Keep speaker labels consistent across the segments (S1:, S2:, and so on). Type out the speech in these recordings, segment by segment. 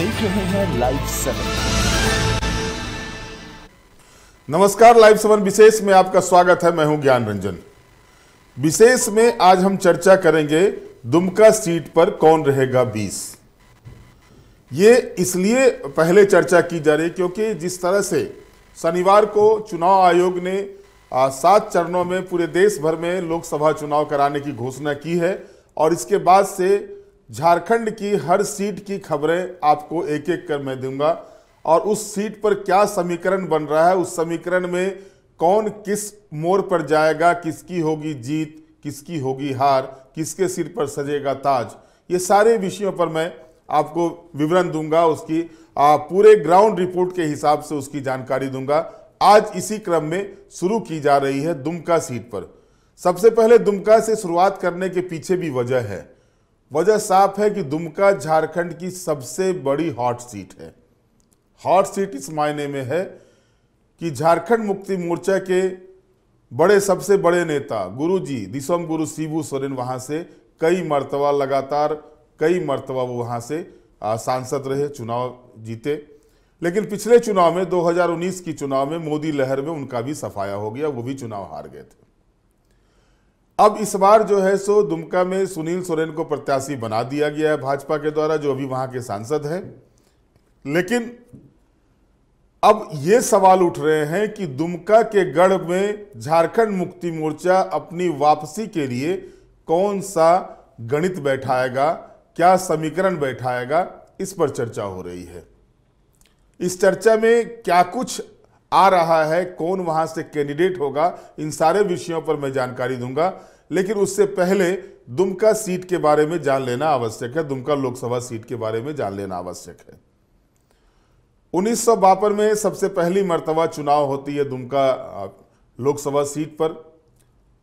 S1: देख रहे हैं लाइव सेवन नमस्कार लाइव सेवन विशेष में आपका स्वागत है मैं हूं ज्ञान रंजन विशेष में आज हम चर्चा करेंगे दुमका सीट पर कौन रहेगा बीस ये इसलिए पहले चर्चा की जा रही क्योंकि जिस तरह से शनिवार को चुनाव आयोग ने सात चरणों में पूरे देश भर में लोकसभा चुनाव कराने की घोषणा की है और इसके बाद से झारखंड की हर सीट की खबरें आपको एक एक कर मैं दूंगा और उस सीट पर क्या समीकरण बन रहा है उस समीकरण में कौन किस मोड़ पर जाएगा किसकी होगी जीत किसकी होगी हार किसके सिर पर सजेगा ताज ये सारे विषयों पर मैं आपको विवरण दूंगा उसकी आ, पूरे ग्राउंड रिपोर्ट के हिसाब से उसकी जानकारी दूंगा आज इसी क्रम में शुरू की जा रही है दुमका सीट पर सबसे पहले दुमका से शुरुआत करने के पीछे भी वजह है वजह साफ है कि दुमका झारखंड की सबसे बड़ी हॉट सीट है हॉट सीट इस मायने में है कि झारखंड मुक्ति मोर्चा के बड़े सबसे बड़े नेता गुरुजी दिसम गुरु शिबू सोरेन वहां से कई मरतबा लगातार कई मरतबा वो वहाँ से सांसद रहे चुनाव जीते लेकिन पिछले चुनाव में 2019 की चुनाव में मोदी लहर में उनका भी सफाया हो गया वो भी चुनाव हार गए थे अब इस बार जो है सो दुमका में सुनील सोरेन को प्रत्याशी बना दिया गया है भाजपा के द्वारा जो अभी वहां के सांसद हैं लेकिन अब ये सवाल उठ रहे हैं कि दुमका के गढ़ में झारखंड मुक्ति मोर्चा अपनी वापसी के लिए कौन सा गणित बैठाएगा क्या समीकरण बैठाएगा इस पर चर्चा हो रही है इस चर्चा में क्या कुछ आ रहा है कौन वहां से कैंडिडेट होगा इन सारे विषयों पर मैं जानकारी दूंगा लेकिन उससे पहले दुमका सीट के बारे में जान लेना आवश्यक है दुमका लोकसभा सीट के बारे में जान लेना आवश्यक है उन्नीस में सबसे पहली मर्तबा चुनाव होती है दुमका लोकसभा सीट पर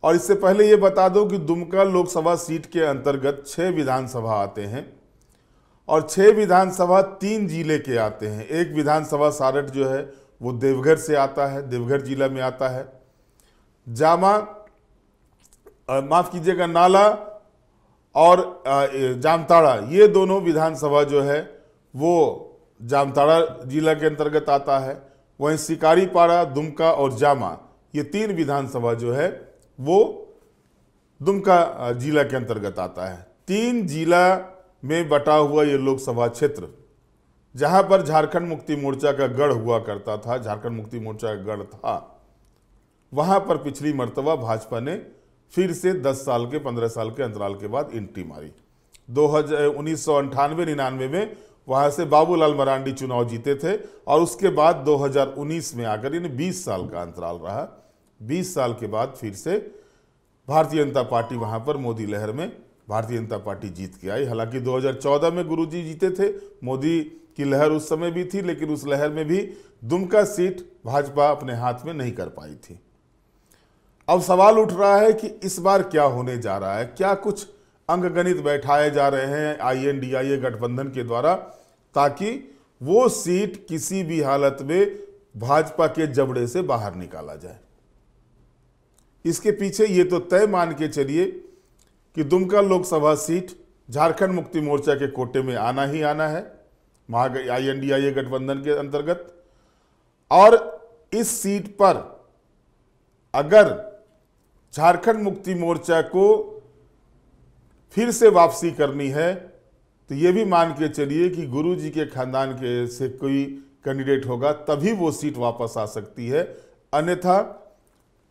S1: और इससे पहले ये बता दूं कि दुमका लोकसभा सीट के अंतर्गत छः विधानसभा आते हैं और छः विधानसभा तीन जिले के आते हैं एक विधानसभा सारठ जो है वो देवघर से आता है देवघर जिला में आता है जामा माफ़ कीजिएगा नाला और जामताड़ा ये दोनों विधानसभा जो है वो जामताड़ा जिला के अंतर्गत आता है वहीं शिकारीपाड़ा दुमका और जामा ये तीन विधानसभा जो है वो दुमका जिला के अंतर्गत आता है तीन जिला में बटा हुआ ये लोकसभा क्षेत्र जहां पर झारखंड मुक्ति मोर्चा का गढ़ हुआ करता था झारखंड मुक्ति मोर्चा का गढ़ था वहां पर पिछली मरतबा भाजपा ने फिर से 10 साल के 15 साल के अंतराल के बाद एंट्री मारी दो हजार उन्नीस सौ अंठानवे निन्यानवे में वहां से बाबूलाल मरांडी चुनाव जीते थे और उसके बाद 2019 में आकर यानी 20 साल का अंतराल रहा 20 साल के बाद फिर से भारतीय जनता पार्टी वहां पर मोदी लहर में भारतीय जनता पार्टी जीत के आई हालांकि 2014 में गुरुजी जीते थे मोदी की लहर उस समय भी थी लेकिन उस लहर में भी दुमका सीट भाजपा अपने हाथ में नहीं कर पाई थी अब सवाल उठ रहा है कि इस बार क्या होने जा रहा है क्या कुछ अंकगणित बैठाए जा रहे हैं आई आई एन डी ए गठबंधन के द्वारा ताकि वो सीट किसी भी हालत में भाजपा के जबड़े से बाहर निकाला जाए इसके पीछे ये तो तय मान के चलिए कि दुमका लोकसभा सीट झारखंड मुक्ति मोर्चा के कोटे में आना ही आना है महा आई एन डी आई गठबंधन के अंतर्गत और इस सीट पर अगर झारखंड मुक्ति मोर्चा को फिर से वापसी करनी है तो ये भी मान के चलिए कि गुरु जी के खानदान के से कोई कैंडिडेट होगा तभी वो सीट वापस आ सकती है अन्यथा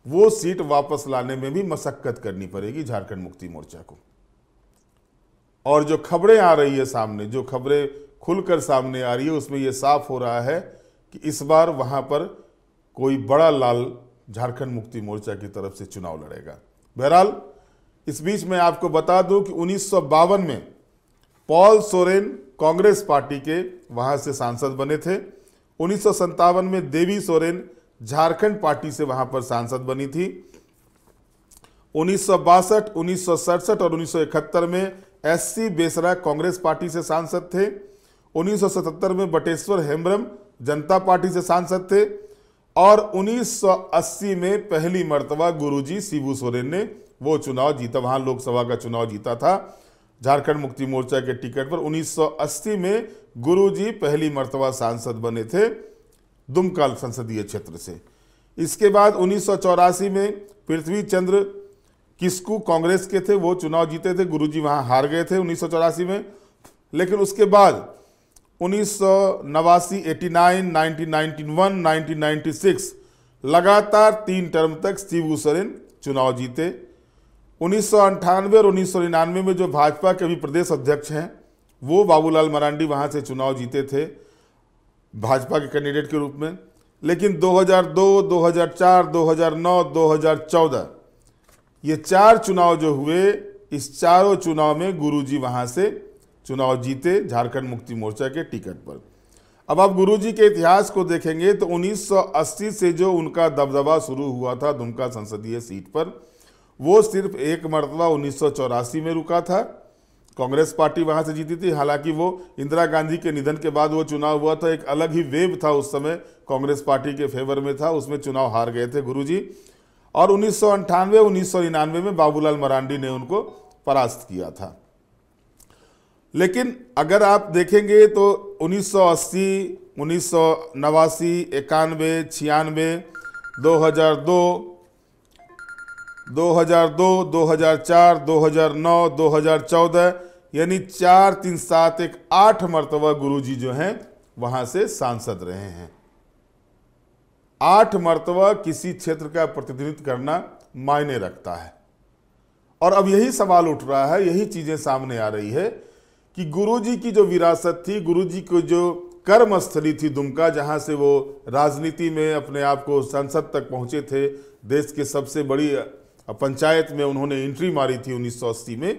S1: वो सीट वापस लाने में भी मशक्कत करनी पड़ेगी झारखंड मुक्ति मोर्चा को और जो खबरें आ रही है सामने जो खबरें खुलकर सामने आ रही है उसमें यह साफ हो रहा है कि इस बार वहां पर कोई बड़ा लाल झारखंड मुक्ति मोर्चा की तरफ से चुनाव लड़ेगा बहरहाल इस बीच में आपको बता दूं कि उन्नीस में पॉल सोरेन कांग्रेस पार्टी के वहां से सांसद बने थे उन्नीस में देवी सोरेन झारखंड पार्टी से वहां पर सांसद बनी थी उन्नीस सौ बासठ उन्नीस सौ सड़सठ और में एससी बेसरा कांग्रेस पार्टी से सांसद थे 1977 में बटेश्वर हेम्ब्रम जनता पार्टी से सांसद थे और 1980 में पहली मर्तबा गुरुजी शिबू सोरेन ने वो चुनाव जीता वहां लोकसभा का चुनाव जीता था झारखंड मुक्ति मोर्चा के टिकट पर 1980 में गुरुजी पहली मर्तबा सांसद बने थे दुमकाल संसदीय क्षेत्र से इसके बाद उन्नीस में पृथ्वी चंद्र किस्कू कांग्रेस के थे वो चुनाव जीते थे गुरुजी वहाँ हार गए थे उन्नीस में लेकिन उसके बाद उन्नीस सौ नवासी eighty nine nineteen one nineteen six लगातार तीन टर्म तक शिबू सोरेन चुनाव जीते उन्नीस सौ और उन्नीस सौ निन्यानवे में जो भाजपा के भी प्रदेश अध्यक्ष हैं वो बाबूलाल मरांडी वहाँ से चुनाव जीते थे भाजपा के कैंडिडेट के रूप में लेकिन 2002, 2004, 2009, 2014 ये चार चुनाव जो हुए इस चारों चुनाव में गुरुजी वहां से चुनाव जीते झारखंड मुक्ति मोर्चा के टिकट पर अब आप गुरुजी के इतिहास को देखेंगे तो 1980 से जो उनका दबदबा शुरू हुआ था दुमका संसदीय सीट पर वो सिर्फ एक मरतबा उन्नीस में रुका था कांग्रेस पार्टी वहां से जीती थी हालांकि वो इंदिरा गांधी के निधन के बाद वो चुनाव हुआ था एक अलग ही वेव था उस समय कांग्रेस पार्टी के फेवर में था उसमें चुनाव हार गए थे गुरुजी और उन्नीस सौ अंठानवे उन्नीस सौ निन्यानवे में बाबूलाल मरांडी ने उनको परास्त किया था लेकिन अगर आप देखेंगे तो 1980, उन्नीस सौ नवासी इक्यानवे छियानवे दो 2002, दो हजार चौदह यानी चार तीन सात एक आठ मरतबा गुरुजी जो हैं वहां से सांसद रहे हैं आठ मरतबा किसी क्षेत्र का प्रतिनिधित्व करना मायने रखता है और अब यही सवाल उठ रहा है यही चीज़ें सामने आ रही है कि गुरुजी की जो विरासत थी गुरुजी को जो कर्मस्थली थी दुमका जहां से वो राजनीति में अपने आप को संसद तक पहुंचे थे देश के सबसे बड़ी पंचायत में उन्होंने एंट्री मारी थी 1980 में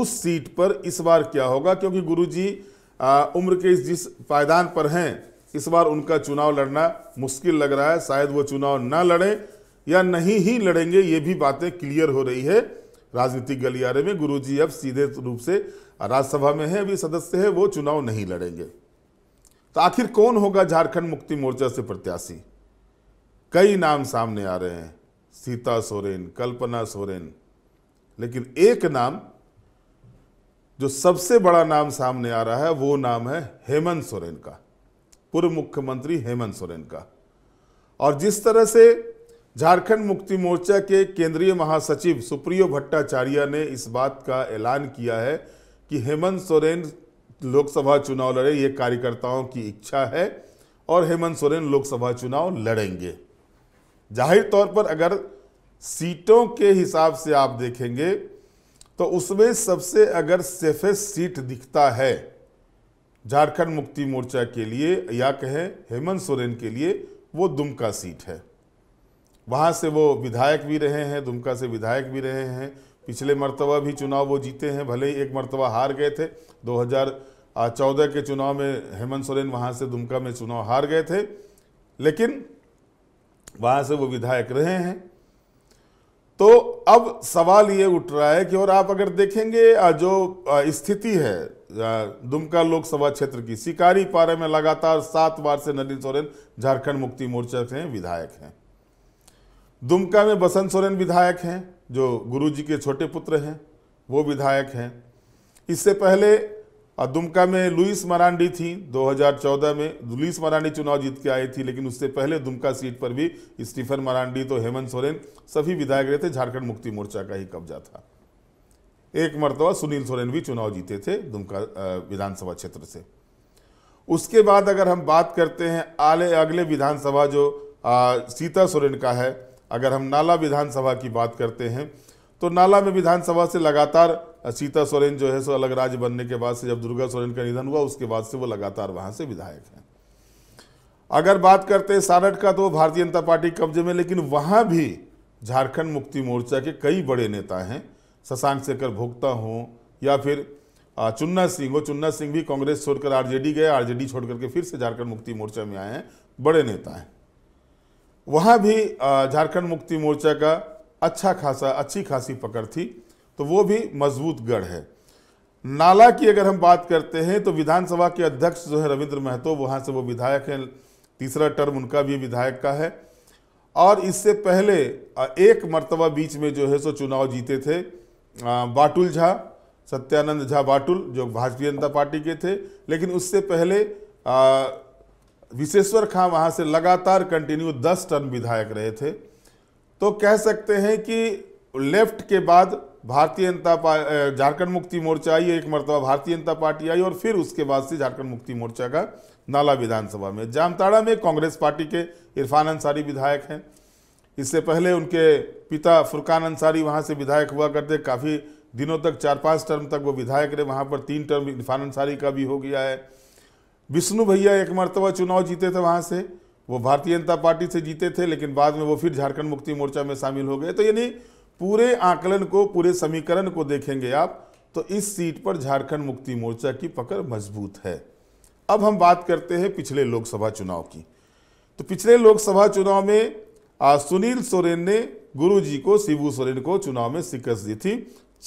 S1: उस सीट पर इस बार क्या होगा क्योंकि गुरुजी उम्र के जिस पायदान पर हैं इस बार उनका चुनाव लड़ना मुश्किल लग रहा है शायद वो चुनाव ना लड़ें या नहीं ही लड़ेंगे ये भी बातें क्लियर हो रही है राजनीतिक गलियारे में गुरुजी अब सीधे रूप से राज्यसभा में है अभी सदस्य है वो चुनाव नहीं लड़ेंगे तो आखिर कौन होगा झारखंड मुक्ति मोर्चा से प्रत्याशी कई नाम सामने आ रहे हैं सीता सोरेन कल्पना सोरेन लेकिन एक नाम जो सबसे बड़ा नाम सामने आ रहा है वो नाम है हेमंत सोरेन का पूर्व मुख्यमंत्री हेमंत सोरेन का और जिस तरह से झारखंड मुक्ति मोर्चा के केंद्रीय महासचिव सुप्रियो भट्टाचार्य ने इस बात का ऐलान किया है कि हेमंत सोरेन लोकसभा चुनाव लड़े ये कार्यकर्ताओं की इच्छा है और हेमंत सोरेन लोकसभा चुनाव लड़ेंगे जाहिर तौर पर अगर सीटों के हिसाब से आप देखेंगे तो उसमें सबसे अगर सेफेस्ट सीट दिखता है झारखंड मुक्ति मोर्चा के लिए या कहें हेमंत सोरेन के लिए वो दुमका सीट है वहाँ से वो विधायक भी रहे हैं दुमका से विधायक भी रहे हैं पिछले मरतबा भी चुनाव वो जीते हैं भले ही एक मरतबा हार गए थे 2014 के चुनाव में हेमंत सोरेन वहाँ से दुमका में चुनाव हार गए थे लेकिन वहां से वो विधायक रहे हैं तो अब सवाल ये उठ रहा है कि और आप अगर देखेंगे जो स्थिति है दुमका लोकसभा क्षेत्र की शिकारी पारे में लगातार सात बार से नलिन सोरेन झारखंड मुक्ति मोर्चा के विधायक हैं दुमका में बसंत सोरेन विधायक हैं जो गुरुजी के छोटे पुत्र हैं वो विधायक हैं इससे पहले और दुमका में लुइस मरांडी थी 2014 में लुइस मरांडी चुनाव जीत के आई थी लेकिन उससे पहले दुमका सीट पर भी स्टीफन मरांडी तो हेमंत सोरेन सभी विधायक रहे थे झारखंड मुक्ति मोर्चा का ही कब्जा था एक मरतबा सुनील सोरेन भी चुनाव जीते थे दुमका विधानसभा क्षेत्र से उसके बाद अगर हम बात करते हैं आले अगले विधानसभा जो आ, सीता सोरेन का है अगर हम नाला विधानसभा की बात करते हैं तो नाला में विधानसभा से लगातार सीता सोरेन जो है सो अलग राज्य बनने के बाद से जब दुर्गा सोरेन का निधन हुआ उसके बाद से वो लगातार वहाँ से विधायक हैं अगर बात करते हैं सारठ का तो भारतीय जनता पार्टी कब्जे में लेकिन वहाँ भी झारखंड मुक्ति मोर्चा के कई बड़े नेता हैं शशांक शेखर भोक्ता हों या फिर चुन्ना सिंह हो चुन्ना सिंह भी कांग्रेस छोड़कर आरजेडी गए आरजेडी छोड़ करके फिर से झारखंड मुक्ति मोर्चा में आए हैं बड़े नेता हैं वहाँ भी झारखंड मुक्ति मोर्चा का अच्छा खासा अच्छी खासी पकड़ थी तो वो भी मजबूत गढ़ है नाला की अगर हम बात करते हैं तो विधानसभा के अध्यक्ष जो है रविंद्र महतो वहाँ से वो विधायक हैं तीसरा टर्म उनका भी विधायक का है और इससे पहले एक मरतबा बीच में जो है सो चुनाव जीते थे बाटुल झा सत्यानंद झा बाटुल जो भारतीय जनता पार्टी के थे लेकिन उससे पहले विशेश्वर खां वहाँ से लगातार कंटिन्यू दस टर्म विधायक रहे थे तो कह सकते हैं कि लेफ्ट के बाद भारतीय जनता झारखंड मुक्ति मोर्चा आई एक मरतबा भारतीय जनता पार्टी आई और फिर उसके बाद से झारखंड मुक्ति मोर्चा का नाला विधानसभा में जामताड़ा में कांग्रेस पार्टी के इरफान अंसारी विधायक हैं इससे पहले उनके पिता फुरकान अंसारी वहाँ से विधायक हुआ करते काफ़ी दिनों तक चार पाँच टर्म तक वो विधायक रहे वहाँ पर तीन टर्म इरफान अंसारी का भी हो गया है विष्णु भैया एक मरतबा चुनाव जीते थे वहाँ से वो भारतीय जनता पार्टी से जीते थे लेकिन बाद में वो फिर झारखंड मुक्ति मोर्चा में शामिल हो गए तो यानी पूरे आकलन को पूरे समीकरण को देखेंगे आप तो इस सीट पर झारखंड मुक्ति मोर्चा की पकड़ मजबूत है अब हम बात करते हैं पिछले लोकसभा चुनाव की तो पिछले लोकसभा चुनाव में सुनील सोरेन ने गुरु जी को शिबू सोरेन को चुनाव में शिकस्त दी थी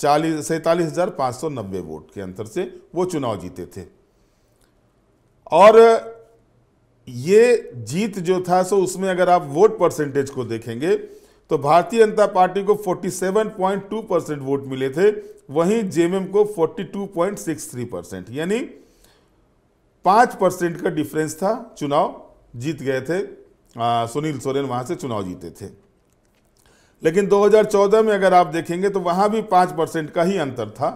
S1: चालीस सैतालीस हजार पांच सौ नब्बे वोट के अंतर से वो चुनाव जीते थे और ये जीत जो था सो उसमें अगर आप वोट परसेंटेज को देखेंगे तो भारतीय जनता पार्टी को 47.2 परसेंट वोट मिले थे वहीं जेएमएम को 42.63 परसेंट यानी पांच परसेंट का डिफरेंस था चुनाव जीत गए थे आ, सुनील सोरेन वहां से चुनाव जीते थे लेकिन 2014 में अगर आप देखेंगे तो वहां भी पांच परसेंट का ही अंतर था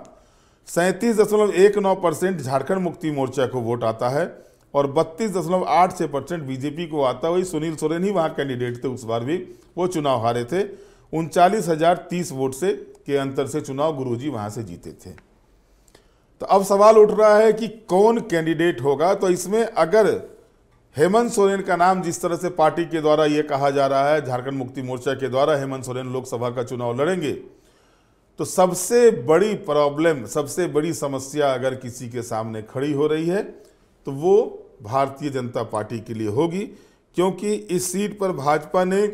S1: सैंतीस दशमलव एक नौ परसेंट झारखंड मुक्ति मोर्चा को वोट आता है और बत्तीस दशमलव आठ छः परसेंट बीजेपी को आता हुई सुनील सोरेन ही वहाँ कैंडिडेट थे उस बार भी वो चुनाव हारे थे उनचालीस हजार तीस वोट से के अंतर से चुनाव गुरुजी वहाँ से जीते थे तो अब सवाल उठ रहा है कि कौन कैंडिडेट होगा तो इसमें अगर हेमंत सोरेन का नाम जिस तरह से पार्टी के द्वारा ये कहा जा रहा है झारखंड मुक्ति मोर्चा के द्वारा हेमंत सोरेन लोकसभा का चुनाव लड़ेंगे तो सबसे बड़ी प्रॉब्लम सबसे बड़ी समस्या अगर किसी के सामने खड़ी हो रही है तो वो भारतीय जनता पार्टी के लिए होगी क्योंकि इस सीट पर भाजपा ने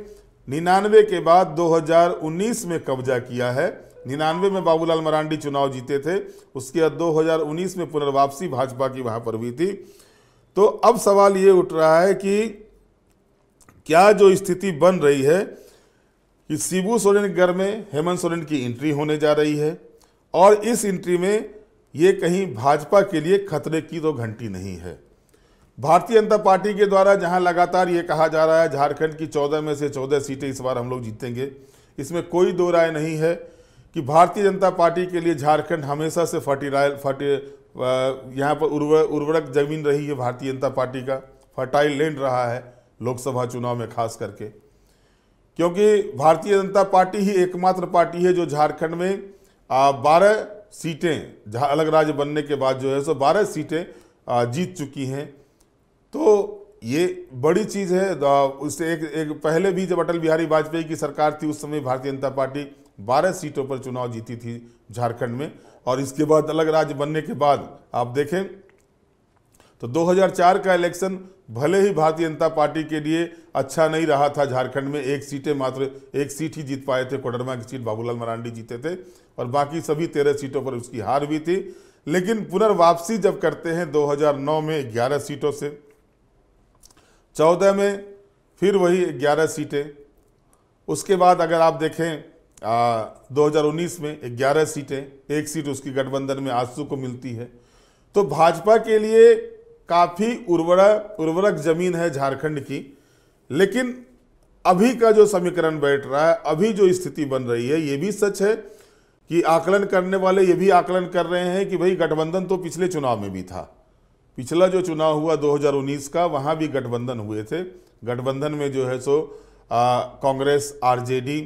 S1: निन्यानवे के बाद 2019 में कब्जा किया है निन्यानवे में बाबूलाल मरांडी चुनाव जीते थे उसके बाद 2019 में पुनर्वापसी भाजपा की वहाँ पर हुई थी तो अब सवाल ये उठ रहा है कि क्या जो स्थिति बन रही है कि शिबू सोरेन के घर में हेमंत सोरेन की एंट्री होने जा रही है और इस एंट्री में ये कहीं भाजपा के लिए खतरे की तो घंटी नहीं है भारतीय जनता पार्टी के द्वारा जहां लगातार ये कहा जा रहा है झारखंड की चौदह में से चौदह सीटें इस बार हम लोग जीतेंगे इसमें कोई दो राय नहीं है कि भारतीय जनता पार्टी के लिए झारखंड हमेशा से फर्टिलाइल फर्टी यहाँ पर उर्वर उर्वरक जमीन रही है भारतीय जनता पार्टी का फर्टाइल लैंड रहा है लोकसभा चुनाव में खास करके क्योंकि भारतीय जनता पार्टी ही एकमात्र पार्टी है जो झारखंड में बारह सीटें अलग राज्य बनने के बाद जो है सो बारह सीटें जीत चुकी हैं तो ये बड़ी चीज़ है उससे एक एक पहले भी जब अटल बिहारी वाजपेयी की सरकार थी उस समय भारतीय जनता पार्टी 12 सीटों पर चुनाव जीती थी झारखंड में और इसके बाद अलग राज्य बनने के बाद आप देखें तो 2004 का इलेक्शन भले ही भारतीय जनता पार्टी के लिए अच्छा नहीं रहा था झारखंड में एक सीटें मात्र एक सीट ही जीत पाए थे कोडरमा की सीट बाबूलाल मरांडी जीते थे और बाकी सभी तेरह सीटों पर उसकी हार भी थी लेकिन पुनर्वापसी जब करते हैं 2009 में 11 सीटों से चौदह में फिर वही ग्यारह सीटें उसके बाद अगर आप देखें आ, 2019 में ग्यारह सीटें एक सीट उसकी गठबंधन में आंसू को मिलती है तो भाजपा के लिए काफ़ी उर्वरक उर्वरक जमीन है झारखंड की लेकिन अभी का जो समीकरण बैठ रहा है अभी जो स्थिति बन रही है ये भी सच है कि आकलन करने वाले ये भी आकलन कर रहे हैं कि भाई गठबंधन तो पिछले चुनाव में भी था पिछला जो चुनाव हुआ 2019 का वहाँ भी गठबंधन हुए थे गठबंधन में जो है सो कांग्रेस आरजेडी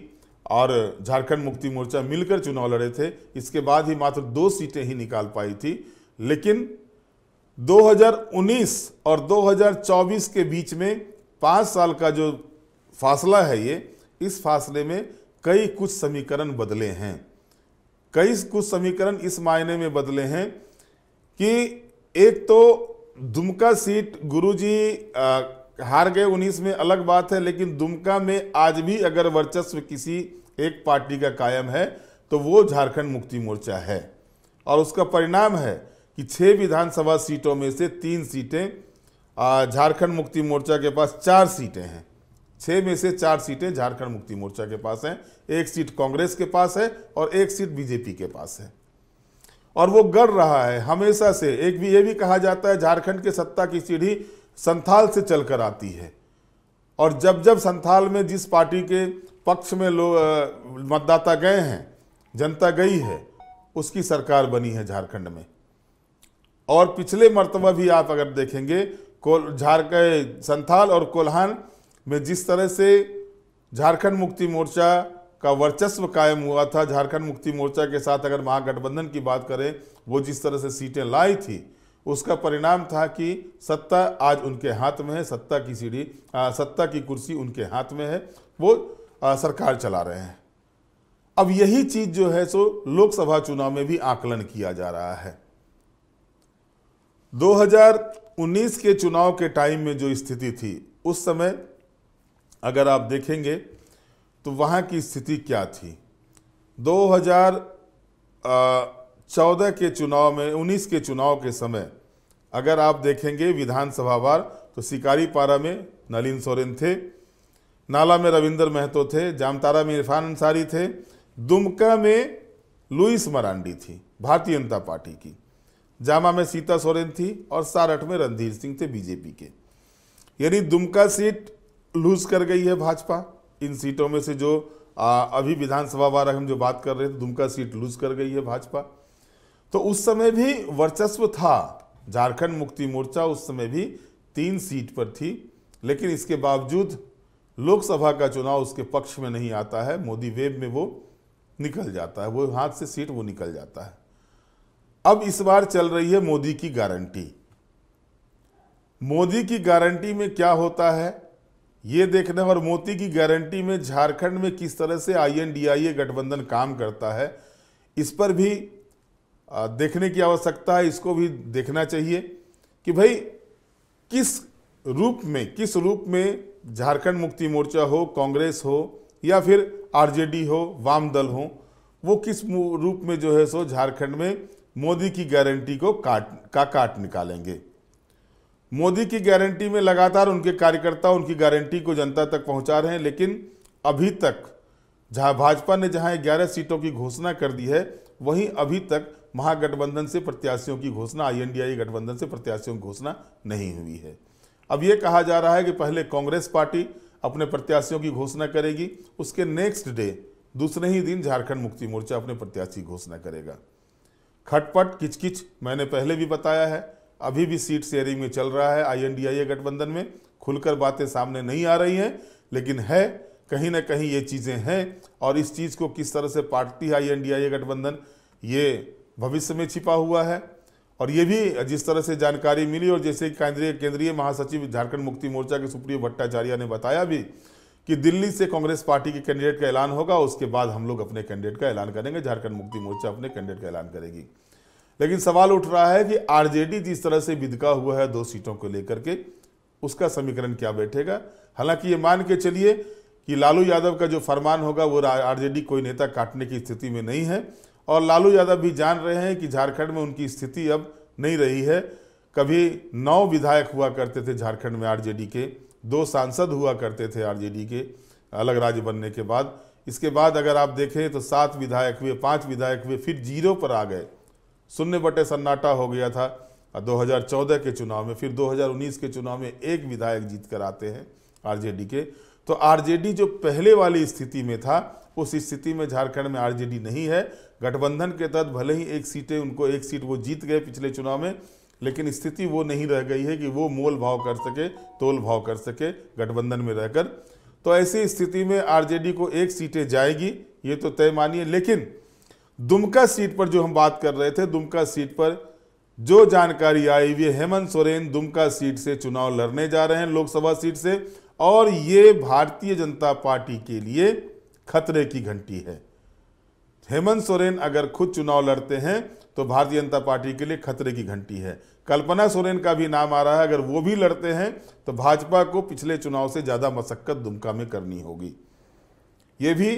S1: और झारखंड मुक्ति मोर्चा मिलकर चुनाव लड़े थे इसके बाद ही मात्र दो सीटें ही निकाल पाई थी लेकिन 2019 और 2024 के बीच में पाँच साल का जो फासला है ये इस फासले में कई कुछ समीकरण बदले हैं कई कुछ समीकरण इस मायने में बदले हैं कि एक तो दुमका सीट गुरुजी हार गए उन्नीस में अलग बात है लेकिन दुमका में आज भी अगर वर्चस्व किसी एक पार्टी का कायम है तो वो झारखंड मुक्ति मोर्चा है और उसका परिणाम है कि छः विधानसभा सीटों में से तीन सीटें झारखंड मुक्ति मोर्चा के पास चार सीटें हैं छः में से चार सीटें झारखंड मुक्ति मोर्चा के पास हैं एक सीट कांग्रेस के पास है और एक सीट बीजेपी के पास है और वो गढ़ रहा है हमेशा से एक भी ये भी कहा जाता है झारखंड के सत्ता की सीढ़ी संथाल से चल कर आती है और जब जब संथाल में जिस पार्टी के पक्ष में लोग मतदाता गए हैं जनता गई है उसकी सरकार बनी है झारखंड में और पिछले मरतबा भी आप अगर देखेंगे कोल झारखंड संथाल और कोल्हान में जिस तरह से झारखंड मुक्ति मोर्चा का वर्चस्व कायम हुआ था झारखंड मुक्ति मोर्चा के साथ अगर महागठबंधन की बात करें वो जिस तरह से सीटें लाई थी उसका परिणाम था कि सत्ता आज उनके हाथ में है सत्ता की सीढ़ी सत्ता की कुर्सी उनके हाथ में है वो आ, सरकार चला रहे हैं अब यही चीज जो है सो लोकसभा चुनाव में भी आकलन किया जा रहा है 2019 के चुनाव के टाइम में जो स्थिति थी उस समय अगर आप देखेंगे तो वहाँ की स्थिति क्या थी 2014 के चुनाव में 19 के चुनाव के समय अगर आप देखेंगे विधानसभा बार तो शिकारीपारा में नलिन सोरेन थे नाला में रविंदर महतो थे जामतारा में इरफान अंसारी थे दुमका में लुइस मरांडी थी भारतीय जनता पार्टी की जामा में सीता सोरेन थी और सारठ में रणधीर सिंह थे बीजेपी के यानी दुमका सीट लूज कर गई है भाजपा इन सीटों में से जो आ, अभी विधानसभा वार हम जो बात कर रहे थे दुमका सीट लूज कर गई है भाजपा तो उस समय भी वर्चस्व था झारखंड मुक्ति मोर्चा उस समय भी तीन सीट पर थी लेकिन इसके बावजूद लोकसभा का चुनाव उसके पक्ष में नहीं आता है मोदी वेब में वो निकल जाता है वो हाथ से सीट वो निकल जाता है अब इस बार चल रही है मोदी की गारंटी मोदी की गारंटी में क्या होता है ये देखने और मोती की गारंटी में झारखंड में किस तरह से आईएनडीआईए गठबंधन काम करता है इस पर भी देखने की आवश्यकता है इसको भी देखना चाहिए कि भाई किस रूप में किस रूप में झारखंड मुक्ति मोर्चा हो कांग्रेस हो या फिर आरजेडी हो वाम दल हो वो किस रूप में जो है सो झारखंड में मोदी की गारंटी को काट का काट निकालेंगे मोदी की गारंटी में लगातार उनके कार्यकर्ता उनकी गारंटी को जनता तक पहुंचा रहे हैं लेकिन अभी तक जहां भाजपा ने जहां 11 सीटों की घोषणा कर दी है वहीं अभी तक महागठबंधन से प्रत्याशियों की घोषणा आई गठबंधन से प्रत्याशियों की घोषणा नहीं हुई है अब ये कहा जा रहा है कि पहले कांग्रेस पार्टी अपने प्रत्याशियों की घोषणा करेगी उसके नेक्स्ट डे दूसरे ही दिन झारखंड मुक्ति मोर्चा अपने प्रत्याशी घोषणा करेगा खटपट किचकिच मैंने पहले भी बताया है अभी भी सीट शेयरिंग में चल रहा है आईएनडीआईए गठबंधन में खुलकर बातें सामने नहीं आ रही हैं लेकिन है कहीं ना कहीं ये चीज़ें हैं और इस चीज़ को किस तरह से पाटती है आई गठबंधन ये भविष्य में छिपा हुआ है और ये भी जिस तरह से जानकारी मिली और जैसे केंद्रीय केंद्रीय महासचिव झारखंड मुक्ति मोर्चा के सुप्रिय भट्टाचार्य ने बताया भी कि दिल्ली से कांग्रेस पार्टी के कैंडिडेट का ऐलान होगा उसके बाद हम लोग अपने कैंडिडेट का ऐलान करेंगे झारखंड मुक्ति मोर्चा अपने कैंडिडेट का ऐलान करेगी लेकिन सवाल उठ रहा है कि आरजेडी जिस तरह से बिदका हुआ है दो सीटों को लेकर के उसका समीकरण क्या बैठेगा हालांकि ये मान के चलिए कि लालू यादव का जो फरमान होगा वो आरजेडी कोई नेता काटने की स्थिति में नहीं है और लालू यादव भी जान रहे हैं कि झारखंड में उनकी स्थिति अब नहीं रही है कभी नौ विधायक हुआ करते थे झारखंड में आरजेडी के दो सांसद हुआ करते थे आरजेडी के अलग राज्य बनने के बाद इसके बाद अगर आप देखें तो सात विधायक हुए पांच विधायक हुए फिर जीरो पर आ गए शून्य बटे सन्नाटा हो गया था 2014 के चुनाव में फिर 2019 के चुनाव में एक विधायक जीत कर आते हैं आरजेडी के तो आरजेडी जो पहले वाली स्थिति में था उस स्थिति में झारखंड में आरजेडी नहीं है गठबंधन के तहत भले ही एक सीटें उनको एक सीट वो जीत गए पिछले चुनाव में लेकिन स्थिति वो नहीं रह गई है कि वो मोल भाव कर सके तोल भाव कर सके गठबंधन में रहकर तो ऐसी स्थिति में आरजेडी को एक सीटें जाएगी ये तो तय मानिए लेकिन दुमका सीट पर जो हम बात कर रहे थे दुमका सीट पर जो जानकारी आई हुई हेमंत सोरेन दुमका सीट से चुनाव लड़ने जा रहे हैं लोकसभा सीट से और ये भारतीय जनता पार्टी के लिए खतरे की घंटी है हेमंत सोरेन अगर खुद चुनाव लड़ते हैं तो भारतीय जनता पार्टी के लिए खतरे की घंटी है कल्पना सोरेन का भी नाम आ रहा है अगर वो भी लड़ते हैं तो भाजपा को पिछले चुनाव से ज़्यादा मशक्क़त दुमका में करनी होगी ये भी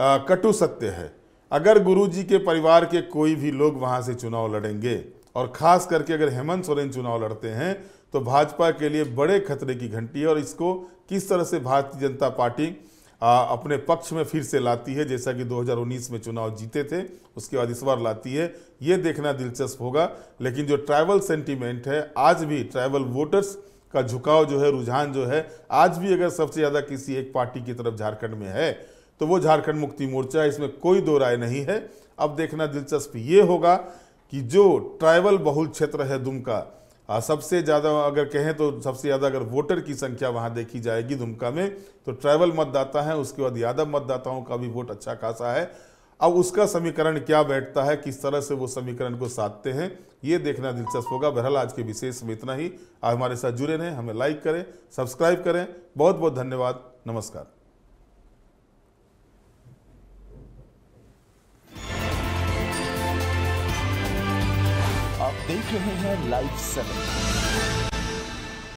S1: कटु सत्य है अगर गुरुजी के परिवार के कोई भी लोग वहाँ से चुनाव लड़ेंगे और ख़ास करके अगर हेमंत सोरेन चुनाव लड़ते हैं तो भाजपा के लिए बड़े खतरे की घंटी है और इसको किस तरह से भारतीय जनता पार्टी आ, अपने पक्ष में फिर से लाती है जैसा कि 2019 में चुनाव जीते थे उसके बाद इस बार लाती है ये देखना दिलचस्प होगा लेकिन जो ट्राइबल सेंटीमेंट है आज भी ट्राइबल वोटर्स का झुकाव जो है रुझान जो है आज भी अगर सबसे ज़्यादा किसी एक पार्टी की तरफ झारखंड में है तो वो झारखंड मुक्ति मोर्चा है इसमें कोई दो राय नहीं है अब देखना दिलचस्प ये होगा कि जो ट्राइबल बहुल क्षेत्र है दुमका सबसे ज़्यादा अगर कहें तो सबसे ज़्यादा अगर वोटर की संख्या वहाँ देखी जाएगी दुमका में तो ट्राइबल मतदाता हैं उसके बाद यादव मतदाताओं का भी वोट अच्छा खासा है अब उसका समीकरण क्या बैठता है किस तरह से वो समीकरण को साधते हैं ये देखना दिलचस्प होगा बहरहाल आज के विशेष में इतना ही आप हमारे साथ जुड़े रहें हमें लाइक करें सब्सक्राइब करें बहुत बहुत धन्यवाद नमस्कार देख रहे हैं लाइव सेवन